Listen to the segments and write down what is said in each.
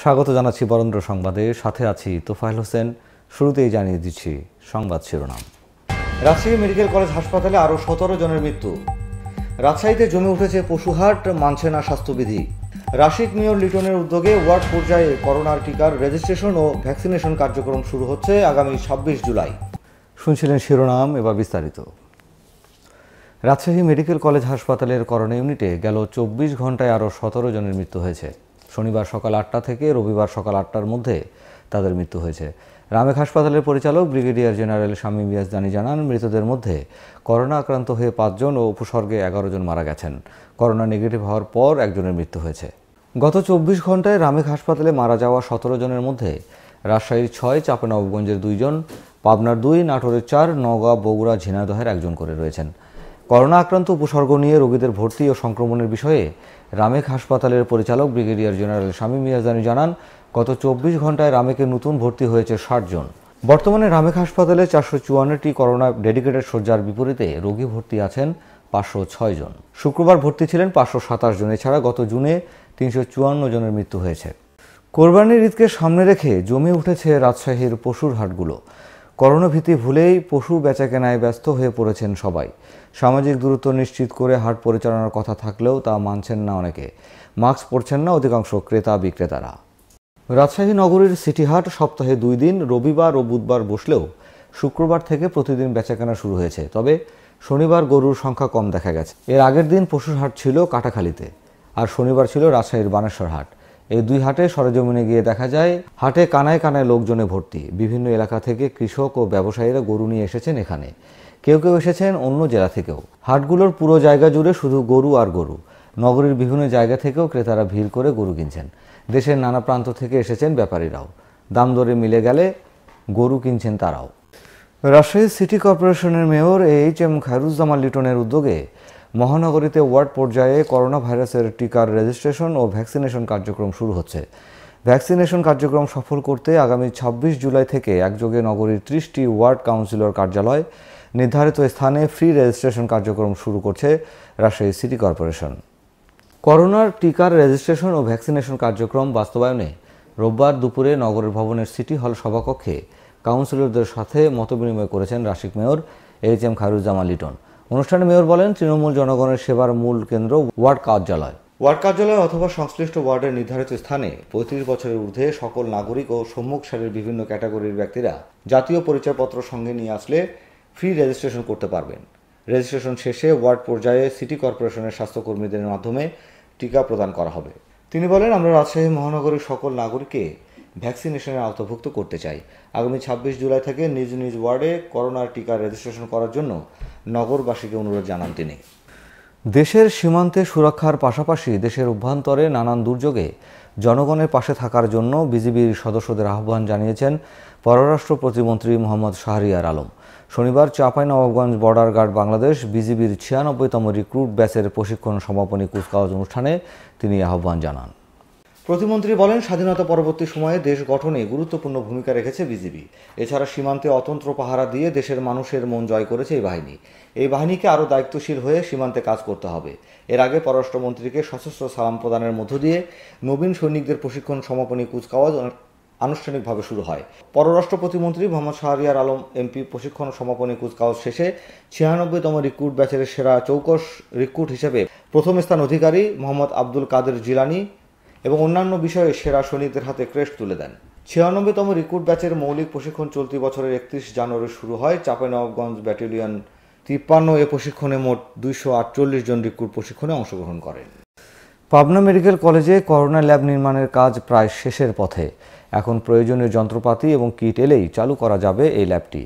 স্বাগত জানাচ্ছি বরেন্দ্র সংবাদে সাথে আছি তোফাইল হোসেন শুরুতেই জানিয়ে দিচ্ছি সংবাদ শিরোনাম রাজশাহী মেডিকেল কলেজ হাসপাতালে আরও সতেরো জনের মৃত্যু রাজশাহীতে জমে উঠেছে পশুহাট মানছে না স্বাস্থ্যবিধি রাশিদ মেয়র লিটনের উদ্যোগে ওয়ার্ড পর্যায়ে করোনার টিকার রেজিস্ট্রেশন ও ভ্যাকসিনেশন কার্যক্রম শুরু হচ্ছে আগামী ছাব্বিশ জুলাই শুনছিলেন শিরোনাম এবার বিস্তারিত রাজশাহী মেডিকেল কলেজ হাসপাতালের করোনা ইউনিটে গেল চব্বিশ ঘন্টায় আরও সতেরো জনের মৃত্যু হয়েছে শনিবার সকাল আটটা থেকে রবিবার সকাল আটটার মধ্যে তাদের মৃত্যু হয়েছে রামেক হাসপাতালের পরিচালক ব্রিগেডিয়ার জেনারেল স্বামী ইয়াজদানি জানান মৃতদের মধ্যে করোনা আক্রান্ত হয়ে পাঁচজন ও উপসর্গে এগারো জন মারা গেছেন করোনা নেগেটিভ হওয়ার পর একজনের মৃত্যু হয়েছে গত চব্বিশ ঘন্টায় রামেক হাসপাতালে মারা যাওয়া সতেরো জনের মধ্যে রাজশাহীর ছয় চাপানবগঞ্জের দুইজন পাবনার দুই নাটোরের চার নওগাঁ বগুড়া ঝিনাদহের একজন করে রয়েছেন করোনা আক্রান্ত উপসর্গ নিয়ে রোগীদের ভর্তি ও সংক্রমণের বিষয়ে রামেক হাসপাতালের পরিচালক ব্রিগেডিয়ার জেনারেল স্বামী মিয়াজানি জানান গত চব্বিশ ঘন্টায় রামেকে নতুন ভর্তি হয়েছে ষাট জন বর্তমানে রামেক হাসপাতালে চারশো চুয়ান্নটি করোনা ডেডিকেটেড শয্যার বিপরীতে রোগী ভর্তি আছেন পাঁচশো ছয় জন শুক্রবার ভর্তি ছিলেন পাঁচশো সাতাশ জন এছাড়া গত জুনে তিনশো চুয়ান্ন জনের মৃত্যু হয়েছে কোরবানির ঈদকে সামনে রেখে জমে উঠেছে রাজশাহীর পশুর হাটগুলো করোনাভীতি ভুলেই পশু বেচাকেনায় ব্যস্ত হয়ে পড়েছেন সবাই সামাজিক দূরত্ব নিশ্চিত করে হাট পরিচালনার কথা থাকলেও তা মানছেন না অনেকে মাস্ক পরছেন না অধিকাংশ ক্রেতা বিক্রেতারা রাজশাহী নগরীর সিটি হাট সপ্তাহে দুই দিন রবিবার ও বুধবার বসলেও শুক্রবার থেকে প্রতিদিন বেচাকেনা শুরু হয়েছে তবে শনিবার গরুর সংখ্যা কম দেখা গেছে এর আগের দিন পশুর হাট ছিল কাটাখালীতে আর শনিবার ছিল রাজশাহীর বানেশ্বর হাট এই দুই হাটে সরেজমিনে গিয়ে দেখা যায় হাটে কানায় কানায় লোকজনে ভর্তি বিভিন্ন এলাকা থেকে কৃষক ও ব্যবসায়ীরা গরু নিয়ে এসেছেন এখানে কেউ কেউ এসেছেন অন্য জেলা থেকেও হাটগুলোর পুরো জায়গা জুড়ে শুধু গরু আর গরু নগরীর বিভিন্ন জায়গা থেকেও ক্রেতারা ভিড় করে গরু কিনছেন দেশের নানা প্রান্ত থেকে এসেছেন ব্যাপারীরাও দাম দরে মিলে গেলে গরু কিনছেন তারাও রাজশাহী সিটি কর্পোরেশনের মেয়র এইচ এম খায়রুজ্জামান লিটনের উদ্যোগে মহানগরীতে ওয়ার্ড পর্যায়ে করোনা ভাইরাসের টিকার রেজিস্ট্রেশন ও ভ্যাকসিনেশন কার্যক্রম শুরু হচ্ছে ভ্যাকসিনেশন কার্যক্রম সফল করতে আগামী ২৬ জুলাই থেকে একযোগে নগরীর ত্রিশটি ওয়ার্ড কাউন্সিলর কার্যালয় নির্ধারিত স্থানে ফ্রি রেজিস্ট্রেশন কার্যক্রম শুরু করছে রাজশাহী সিটি কর্পোরেশন করোনার টিকার রেজিস্ট্রেশন ও ভ্যাকসিনেশন কার্যক্রম বাস্তবায়নে রোববার দুপুরে নগরের ভবনের সিটি হল সভাকক্ষে কাউন্সিলরদের সাথে মতবিনিময় করেছেন Rasik mayor H M Khairuzzaman Liton অনুষ্ঠানে মেয়র বলেন তৃণমূল জনগণের সেবার মূল কেন্দ্র ওয়ার্ড কার্যালয় ওয়ার্ড কার্যালয় অথবা সংশ্লিষ্ট ওয়ার্ডের নির্ধারিত স্থানে পঁয়ত্রিশ বছরের ঊর্ধ্বে সকল নাগরিক ও সম্মুখ সারির বিভিন্ন ক্যাটাগরির ব্যক্তিরা জাতীয় পরিচয়পত্র সঙ্গে নিয়ে আসলে ফ্রি রেজিস্ট্রেশন করতে পারবেন রেজিস্ট্রেশন শেষে ওয়ার্ড পর্যায়ে সিটি কর্পোরেশনের স্বাস্থ্যকর্মীদের মাধ্যমে টিকা প্রদান করা হবে তিনি বলেন আমরা রাজশাহী মহানগরীর সকল নাগরিককে ভ্যাকসিনেশনের আওতাভুক্ত করতে চাই আগামী ছাব্বিশ জুলাই থেকে নিজ নিজ ওয়ার্ডে করোনার টিকা রেজিস্ট্রেশন করার জন্য নগরবাসীকে অনুরোধ জানান তিনি দেশের সীমান্তে সুরক্ষার পাশাপাশি দেশের অভ্যন্তরে নানান দুর্যোগে জনগণের পাশে থাকার জন্য বিজিবির সদস্যদের আহ্বান জানিয়েছেন পররাষ্ট্র প্রতিমন্ত্রী মোহাম্মদ শাহরিয়ার আলম শনিবার নবাবগঞ্জ বর্ডার গার্ড বাংলাদেশ বিজিবির ছিয়ানব্বইতম রিক্রুট ব্যাচের প্রশিক্ষণ সমাপনী কুচকাওয়াজ অনুষ্ঠানে তিনি আহ্বান জানান প্রতিমন্ত্রী বলেন স্বাধীনতা পরবর্তী সময়ে দেশ গঠনে গুরুত্বপূর্ণ ভূমিকা রেখেছে বিজিবি এছাড়া সীমান্তে অতন্ত্র পাহারা দিয়ে দেশের মানুষের মন জয় করেছে এই বাহিনী এই বাহিনীকে আরও দায়িত্বশীল হয়ে সীমান্তে কাজ করতে হবে এর আগে পররাষ্ট্রমন্ত্রীকে সশস্ত্র সালাম প্রদানের মধ্য দিয়ে নবীন সৈনিকদের প্রশিক্ষণ সমাপনী কুচকাওয়াজ আনুষ্ঠানিকভাবে শুরু হয় পররাষ্ট্র প্রতিমন্ত্রী মোহাম্মদ শাহরিয়ার আলম এমপি প্রশিক্ষণ সমাপনী কুচকাওয়াজ শেষে ছিয়ানব্বইতম রিক্রুট ব্যাচের সেরা চৌকস রিক্রুট হিসেবে প্রথম স্থান অধিকারী মোহাম্মদ আব্দুল কাদের জিলানি এবং অন্যান্য বিষয়ে সেরা সৈনিকদের হাতে ক্রেস্ট তুলে দেন ছিয়ানব্বইতম রিক্রুট ব্যাচের মৌলিক প্রশিক্ষণ চলতি বছরের একত্রিশ জানুয়ারি শুরু হয় চাঁপাইনবাবগঞ্জ ব্যাটালিয়ন তিপ্পান্ন এ প্রশিক্ষণে মোট দুইশো আটচল্লিশ জন রিক্রুট প্রশিক্ষণে অংশগ্রহণ করেন পাবনা মেডিকেল কলেজে করোনা ল্যাব নির্মাণের কাজ প্রায় শেষের পথে এখন প্রয়োজনীয় যন্ত্রপাতি এবং কিট এলেই চালু করা যাবে এই ল্যাবটি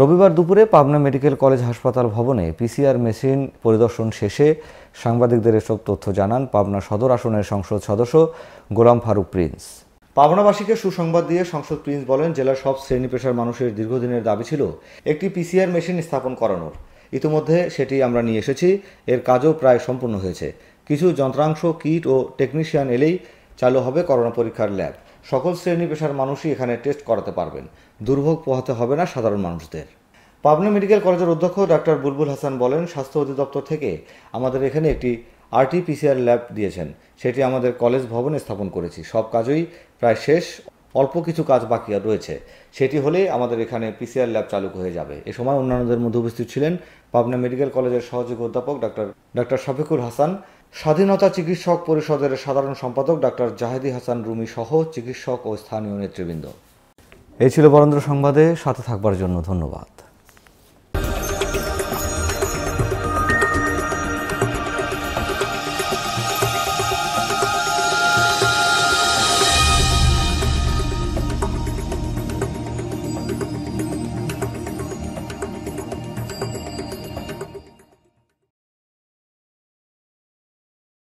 রবিবার দুপুরে পাবনা মেডিকেল কলেজ হাসপাতাল ভবনে পিসিআর মেশিন পরিদর্শন শেষে সাংবাদিকদের এসব তথ্য জানান পাবনা সদর আসনের সংসদ সদস্য গোলাম ফারুক প্রিন্স পাবনাবাসীকে সুসংবাদ দিয়ে সংসদ প্রিন্স বলেন জেলার সব শ্রেণী পেশার মানুষের দীর্ঘদিনের দাবি ছিল একটি পিসিআর মেশিন স্থাপন করানোর ইতিমধ্যে সেটি আমরা নিয়ে এসেছি এর কাজও প্রায় সম্পূর্ণ হয়েছে কিছু যন্ত্রাংশ কিট ও টেকনিশিয়ান এলেই চালু হবে করোনা পরীক্ষার ল্যাব সকল শ্রেণী পেশার মানুষই এখানে টেস্ট করাতে পারবেন দুর্ভোগ পোহাতে হবে না সাধারণ মানুষদের পাবনা মেডিকেল কলেজের অধ্যক্ষ ডক্টর বুলবুল হাসান বলেন স্বাস্থ্য অধিদপ্তর থেকে আমাদের এখানে একটি আরটিপিসিআর ল্যাব দিয়েছেন সেটি আমাদের কলেজ ভবনে স্থাপন করেছি সব কাজই প্রায় শেষ অল্প কিছু কাজ বাকি রয়েছে সেটি হলেই আমাদের এখানে পিসিআর ল্যাব চালু হয়ে যাবে এ সময় অন্যান্যদের মধ্যে উপস্থিত ছিলেন পাবনা মেডিকেল কলেজের সহযোগী অধ্যাপক ডাক্তার ডাক্তার শফিকুল হাসান স্বাধীনতা চিকিৎসক পরিষদের সাধারণ সম্পাদক ডাক্তার জাহেদি হাসান রুমি সহ চিকিৎসক ও স্থানীয় নেতৃবৃন্দ এই ছিল বরেন্দ্র সংবাদে সাথে থাকবার জন্য ধন্যবাদ